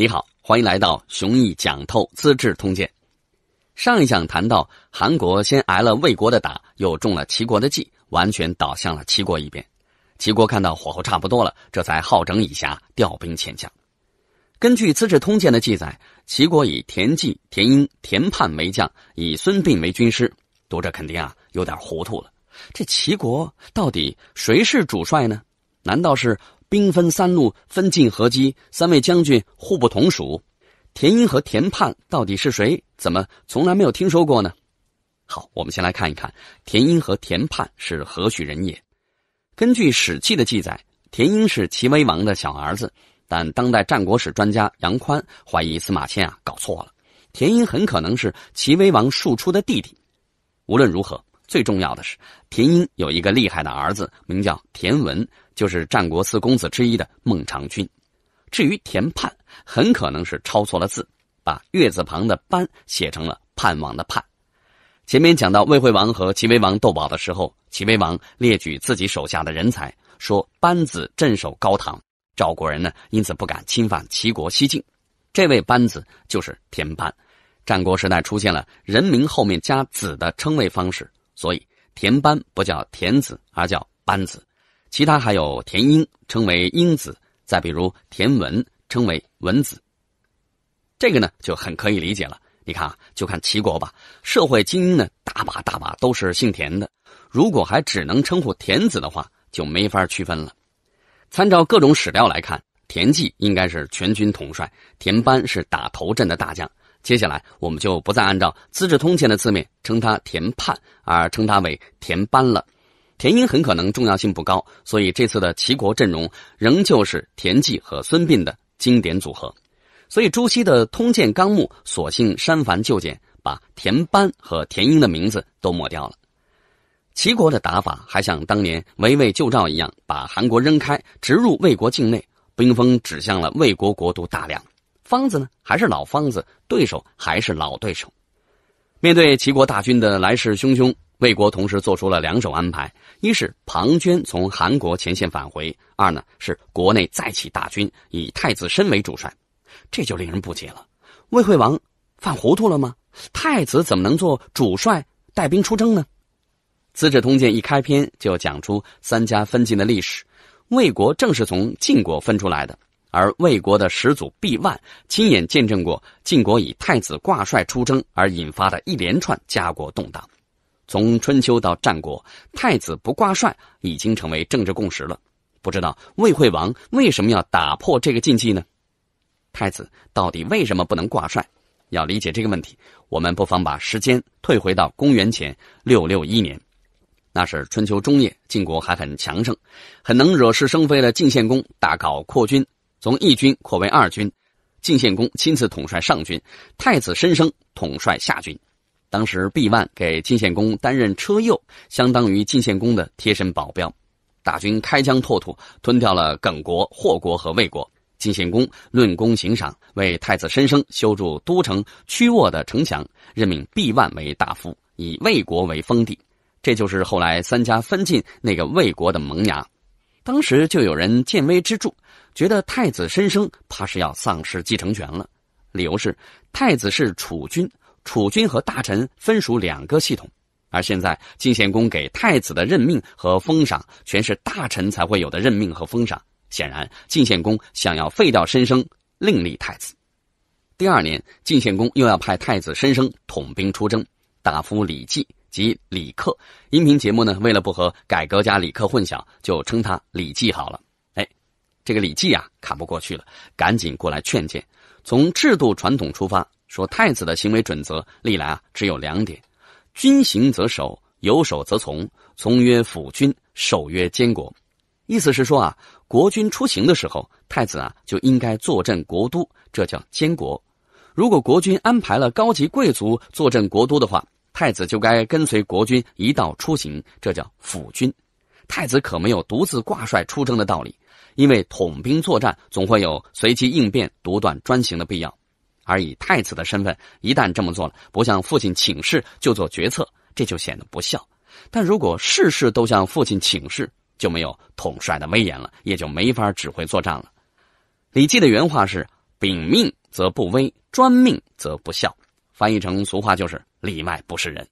你好，欢迎来到熊毅讲透《资治通鉴》。上一讲谈到，韩国先挨了魏国的打，又中了齐国的计，完全倒向了齐国一边。齐国看到火候差不多了，这才好整以暇，调兵遣将。根据《资治通鉴》的记载，齐国以田忌、田婴、田盼为将，以孙膑为军师。读者肯定啊，有点糊涂了。这齐国到底谁是主帅呢？难道是？兵分三路，分进合击。三位将军互不同属，田英和田盼到底是谁？怎么从来没有听说过呢？好，我们先来看一看田英和田盼是何许人也。根据《史记》的记载，田英是齐威王的小儿子，但当代战国史专家杨宽怀疑司马迁啊搞错了，田英很可能是齐威王庶出的弟弟。无论如何。最重要的是，田英有一个厉害的儿子，名叫田文，就是战国四公子之一的孟尝君。至于田盼，很可能是抄错了字，把月字旁的“班”写成了盼望的“盼”。前面讲到魏惠王和齐威王斗宝的时候，齐威王列举自己手下的人才，说班子镇守高唐，赵国人呢因此不敢侵犯齐国西境。这位班子就是田班。战国时代出现了人名后面加“子”的称谓方式。所以田班不叫田子，而叫班子；其他还有田英，称为英子；再比如田文，称为文子。这个呢就很可以理解了。你看啊，就看齐国吧，社会精英呢大把大把都是姓田的，如果还只能称呼田子的话，就没法区分了。参照各种史料来看，田忌应该是全军统帅，田班是打头阵的大将。接下来，我们就不再按照《资治通鉴》的字面称他田盼，而称他为田班了。田英很可能重要性不高，所以这次的齐国阵容仍旧是田忌和孙膑的经典组合。所以朱熹的《通鉴纲目》索性删繁就简，把田班和田英的名字都抹掉了。齐国的打法还像当年围魏救赵一样，把韩国扔开，直入魏国境内，兵锋指向了魏国国都大梁。方子呢还是老方子，对手还是老对手。面对齐国大军的来势汹汹，魏国同时做出了两手安排：一是庞涓从韩国前线返回；二呢是国内再起大军，以太子申为主帅。这就令人不解了，魏惠王犯糊涂了吗？太子怎么能做主帅带兵出征呢？《资治通鉴》一开篇就讲出三家分晋的历史，魏国正是从晋国分出来的。而魏国的始祖毕万亲眼见证过晋国以太子挂帅出征而引发的一连串家国动荡，从春秋到战国，太子不挂帅已经成为政治共识了。不知道魏惠王为什么要打破这个禁忌呢？太子到底为什么不能挂帅？要理解这个问题，我们不妨把时间退回到公元前六六一年，那是春秋中叶，晋国还很强盛，很能惹是生非的晋献公大搞扩军。从一军扩为二军，晋献公亲自统帅上军，太子申生统帅下军。当时毕万给晋献公担任车右，相当于晋献公的贴身保镖。大军开疆拓土，吞掉了耿国、霍国和魏国。晋献公论功行赏，为太子申生修筑都城曲沃的城墙，任命毕万为大夫，以魏国为封地。这就是后来三家分晋那个魏国的萌芽。当时就有人见微知著，觉得太子申生怕是要丧失继承权了。理由是，太子是储君，储君和大臣分属两个系统，而现在晋献公给太子的任命和封赏，全是大臣才会有的任命和封赏。显然，晋献公想要废掉申生，另立太子。第二年，晋献公又要派太子申生统兵出征，大夫李计。即李克音频节目呢？为了不和改革家李克混淆，就称他《李记》好了。哎，这个《李记》啊，看不过去了，赶紧过来劝谏。从制度传统出发，说太子的行为准则历来啊只有两点：君行则守，由守则从，从曰辅君，守曰监国。意思是说啊，国君出行的时候，太子啊就应该坐镇国都，这叫监国。如果国君安排了高级贵族坐镇国都的话。太子就该跟随国君一道出行，这叫辅军。太子可没有独自挂帅出征的道理，因为统兵作战总会有随机应变、独断专行的必要。而以太子的身份，一旦这么做了，不向父亲请示就做决策，这就显得不孝。但如果事事都向父亲请示，就没有统帅的威严了，也就没法指挥作战了。李记的原话是：“秉命则不威，专命则不孝。”翻译成俗话就是里外不是人。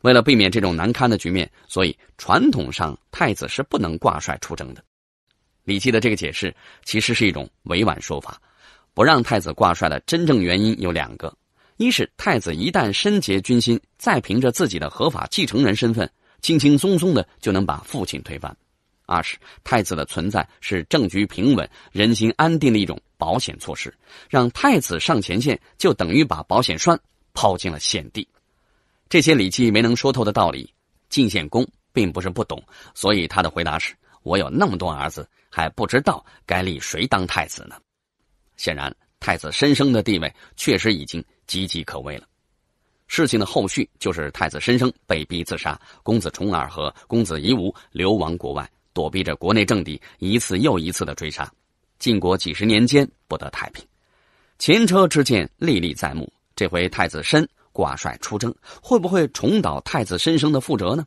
为了避免这种难堪的局面，所以传统上太子是不能挂帅出征的。《李记》的这个解释其实是一种委婉说法，不让太子挂帅的真正原因有两个：一是太子一旦身结军心，再凭着自己的合法继承人身份，轻轻松松的就能把父亲推翻；二是太子的存在是政局平稳、人心安定的一种保险措施，让太子上前线就等于把保险栓。耗尽了献地，这些礼记没能说透的道理，晋献公并不是不懂，所以他的回答是：“我有那么多儿子，还不知道该立谁当太子呢。”显然，太子申生的地位确实已经岌岌可危了。事情的后续就是太子申生被逼自杀，公子重耳和公子夷吾流亡国外，躲避着国内政敌一次又一次的追杀。晋国几十年间不得太平，前车之鉴历历在目。这回太子申挂帅出征，会不会重蹈太子申生的覆辙呢？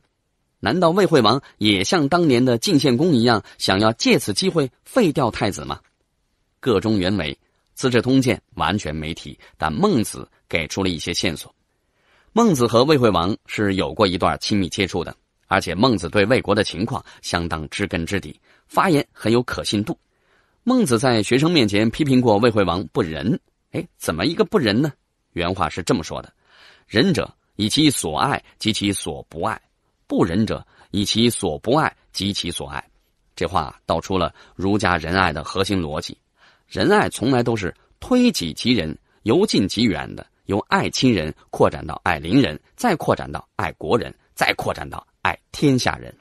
难道魏惠王也像当年的晋献公一样，想要借此机会废掉太子吗？各中原委，《资治通鉴》完全没提，但孟子给出了一些线索。孟子和魏惠王是有过一段亲密接触的，而且孟子对魏国的情况相当知根知底，发言很有可信度。孟子在学生面前批评过魏惠王不仁，哎，怎么一个不仁呢？原话是这么说的：“仁者以其所爱及其所不爱，不仁者以其所不爱及其所爱。”这话道出了儒家仁爱的核心逻辑。仁爱从来都是推己及人，由近及远的，由爱亲人扩展到爱邻人，再扩展到爱国人，再扩展到爱天下人。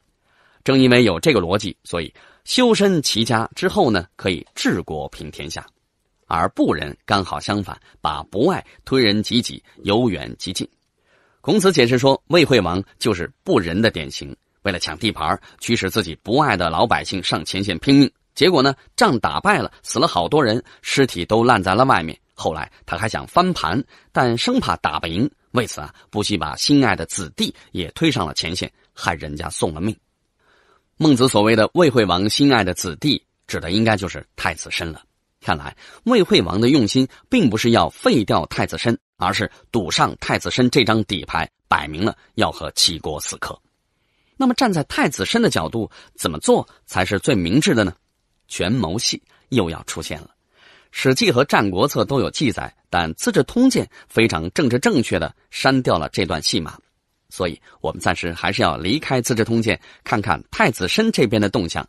正因为有这个逻辑，所以修身齐家之后呢，可以治国平天下。而不仁，刚好相反，把不爱推人及己，由远及近。孔子解释说，魏惠王就是不仁的典型。为了抢地盘，驱使自己不爱的老百姓上前线拼命，结果呢，仗打败了，死了好多人，尸体都烂在了外面。后来他还想翻盘，但生怕打不赢，为此啊，不惜把心爱的子弟也推上了前线，害人家送了命。孟子所谓的魏惠王心爱的子弟，指的应该就是太子申了。看来魏惠王的用心并不是要废掉太子申，而是赌上太子申这张底牌，摆明了要和齐国死磕。那么站在太子申的角度，怎么做才是最明智的呢？权谋戏又要出现了，《史记》和《战国策》都有记载，但《资治通鉴》非常政治正确的删掉了这段戏码，所以我们暂时还是要离开《资治通鉴》，看看太子申这边的动向。《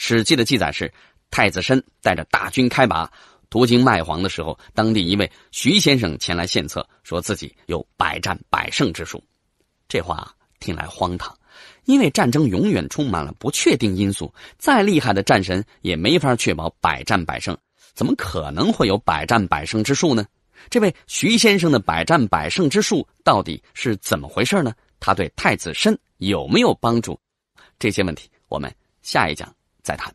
史记》的记载是。太子申带着大军开拔，途经麦黄的时候，当地一位徐先生前来献策，说自己有百战百胜之术。这话听来荒唐，因为战争永远充满了不确定因素，再厉害的战神也没法确保百战百胜，怎么可能会有百战百胜之术呢？这位徐先生的百战百胜之术到底是怎么回事呢？他对太子申有没有帮助？这些问题我们下一讲再谈。